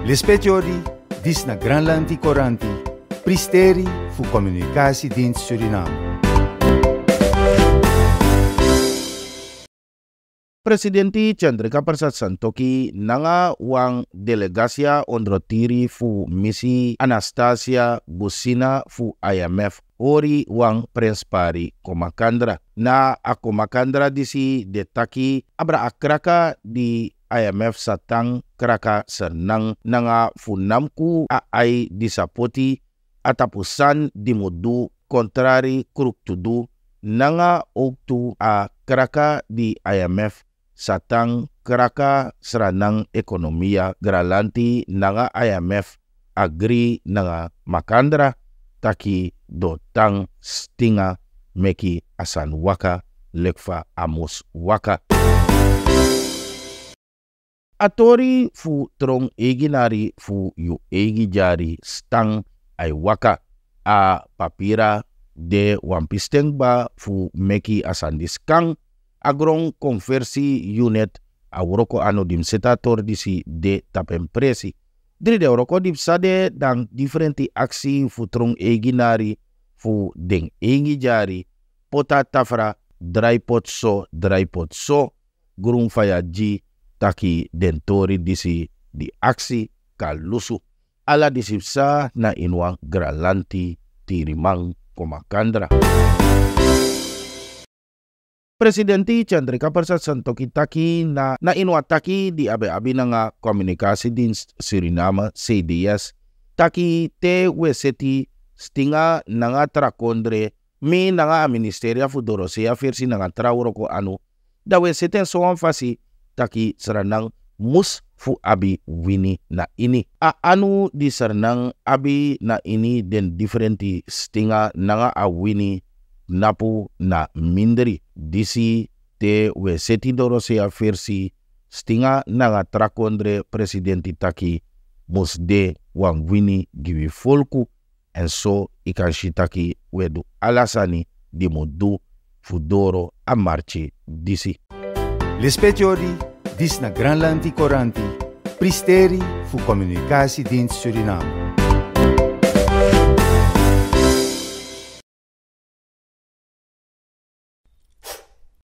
Le speciori dis na Granlanti Coranti, pristeri fu komunikasi din Suriname. Presidenti Chandrika Persat Santoki nanga wang delegasia ondrotiri fu misi Anastasia Busina fu IMF ori wang prespari komakandra. Na akomakandra disi detaki abra akraka di IMF satang kraka senang nanga funamku aai disapoti atapusan dimudu kontrari kruktudu tudu nanga oktu a kraka di IMF satang kraka seranang ekonomiya gralanti nanga IMF agri nanga makandra taki dotang stinga meki asan waka lekfa amos waka atori fu trong egi fu yu egi jari stang ai waka a papira de wampisteng ba fu meki asandis kang agrong konversi unit a woroko ano dim seta disi de tapen presi. Dri de woroko dip sade dan differenti aksi fu trong egi nari fu deng egi jari pota tafra pot so pot so gurung faya ji taki dentori disi di aksi kalusu ala disipsa na inwang gralanti tirimang komakandra. ti Chandrika Persat Santoki Taki na, na inwataki taki di abe abi na nga komunikasi din Suriname CDS taki te weseti stinga na nga trakondre mi na nga Ministeria Fudorosia versi na nga trauro ko anu da weseten soan fasi taki serenang mus fu abi wini na ini a anu di saranang abi na ini den differenti stinga nanga a wini napu na minderi disi te we seti doro versi a stinga nanga trakondre presidenti taki mus de wang wini giwi folku en so ikan shitaki wedu alasani di modu fudoro a marchi disi. L'espetiori Δύσκα, Γκράν Λαντι Κόραντι, Πριστέρη, Φουκομινινικάσι, Δίντ, Σουρινάμ.